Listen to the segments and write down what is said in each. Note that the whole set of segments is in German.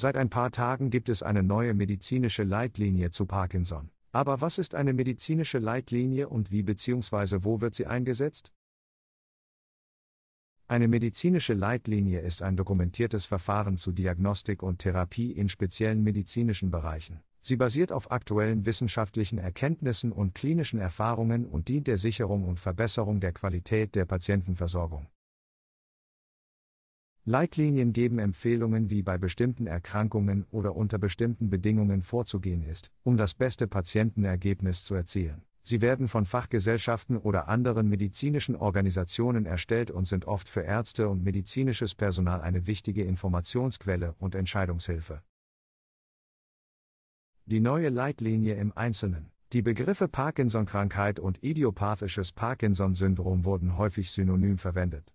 Seit ein paar Tagen gibt es eine neue medizinische Leitlinie zu Parkinson. Aber was ist eine medizinische Leitlinie und wie bzw. wo wird sie eingesetzt? Eine medizinische Leitlinie ist ein dokumentiertes Verfahren zu Diagnostik und Therapie in speziellen medizinischen Bereichen. Sie basiert auf aktuellen wissenschaftlichen Erkenntnissen und klinischen Erfahrungen und dient der Sicherung und Verbesserung der Qualität der Patientenversorgung. Leitlinien geben Empfehlungen, wie bei bestimmten Erkrankungen oder unter bestimmten Bedingungen vorzugehen ist, um das beste Patientenergebnis zu erzielen. Sie werden von Fachgesellschaften oder anderen medizinischen Organisationen erstellt und sind oft für Ärzte und medizinisches Personal eine wichtige Informationsquelle und Entscheidungshilfe. Die neue Leitlinie im Einzelnen. Die Begriffe Parkinson-Krankheit und idiopathisches Parkinson-Syndrom wurden häufig synonym verwendet.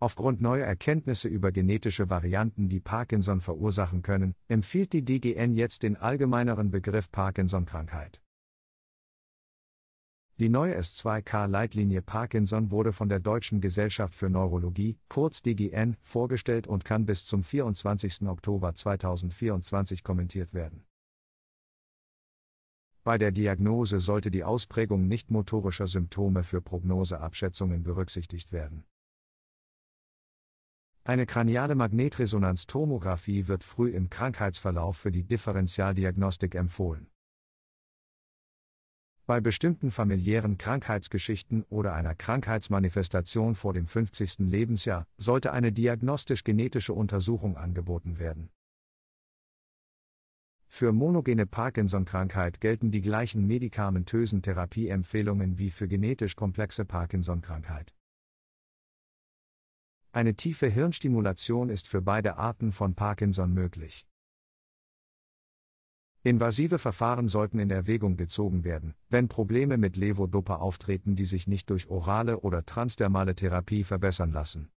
Aufgrund neuer Erkenntnisse über genetische Varianten, die Parkinson verursachen können, empfiehlt die DGN jetzt den allgemeineren Begriff Parkinson-Krankheit. Die neue S2K-Leitlinie Parkinson wurde von der Deutschen Gesellschaft für Neurologie, kurz DGN, vorgestellt und kann bis zum 24. Oktober 2024 kommentiert werden. Bei der Diagnose sollte die Ausprägung nicht motorischer Symptome für Prognoseabschätzungen berücksichtigt werden. Eine kraniale Magnetresonanztomographie wird früh im Krankheitsverlauf für die Differentialdiagnostik empfohlen. Bei bestimmten familiären Krankheitsgeschichten oder einer Krankheitsmanifestation vor dem 50. Lebensjahr sollte eine diagnostisch-genetische Untersuchung angeboten werden. Für monogene Parkinson-Krankheit gelten die gleichen medikamentösen Therapieempfehlungen wie für genetisch komplexe Parkinson-Krankheit. Eine tiefe Hirnstimulation ist für beide Arten von Parkinson möglich. Invasive Verfahren sollten in Erwägung gezogen werden, wenn Probleme mit Levodopa auftreten, die sich nicht durch orale oder transdermale Therapie verbessern lassen.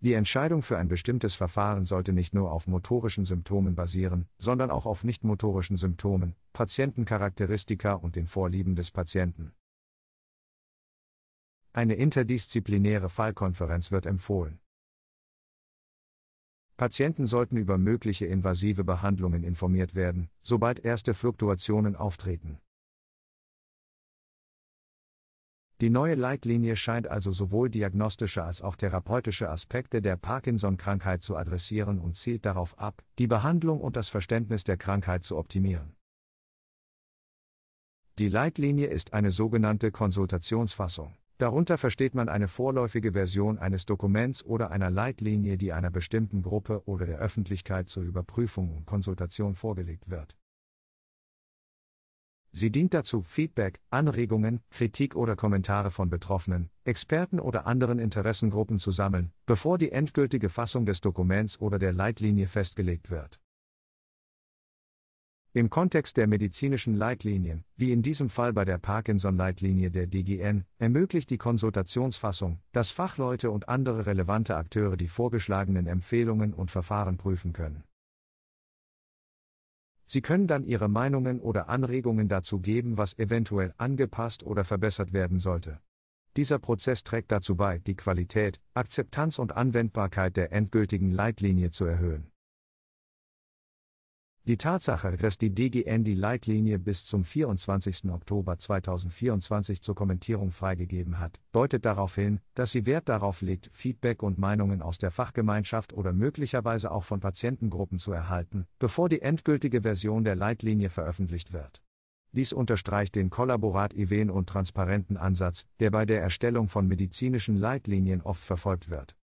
Die Entscheidung für ein bestimmtes Verfahren sollte nicht nur auf motorischen Symptomen basieren, sondern auch auf nichtmotorischen Symptomen, Patientencharakteristika und den Vorlieben des Patienten. Eine interdisziplinäre Fallkonferenz wird empfohlen. Patienten sollten über mögliche invasive Behandlungen informiert werden, sobald erste Fluktuationen auftreten. Die neue Leitlinie scheint also sowohl diagnostische als auch therapeutische Aspekte der Parkinson-Krankheit zu adressieren und zielt darauf ab, die Behandlung und das Verständnis der Krankheit zu optimieren. Die Leitlinie ist eine sogenannte Konsultationsfassung. Darunter versteht man eine vorläufige Version eines Dokuments oder einer Leitlinie, die einer bestimmten Gruppe oder der Öffentlichkeit zur Überprüfung und Konsultation vorgelegt wird. Sie dient dazu, Feedback, Anregungen, Kritik oder Kommentare von Betroffenen, Experten oder anderen Interessengruppen zu sammeln, bevor die endgültige Fassung des Dokuments oder der Leitlinie festgelegt wird. Im Kontext der medizinischen Leitlinien, wie in diesem Fall bei der Parkinson-Leitlinie der DGN, ermöglicht die Konsultationsfassung, dass Fachleute und andere relevante Akteure die vorgeschlagenen Empfehlungen und Verfahren prüfen können. Sie können dann Ihre Meinungen oder Anregungen dazu geben, was eventuell angepasst oder verbessert werden sollte. Dieser Prozess trägt dazu bei, die Qualität, Akzeptanz und Anwendbarkeit der endgültigen Leitlinie zu erhöhen. Die Tatsache, dass die DGN die Leitlinie bis zum 24. Oktober 2024 zur Kommentierung freigegeben hat, deutet darauf hin, dass sie Wert darauf legt, Feedback und Meinungen aus der Fachgemeinschaft oder möglicherweise auch von Patientengruppen zu erhalten, bevor die endgültige Version der Leitlinie veröffentlicht wird. Dies unterstreicht den kollaborat-iven und transparenten Ansatz, der bei der Erstellung von medizinischen Leitlinien oft verfolgt wird.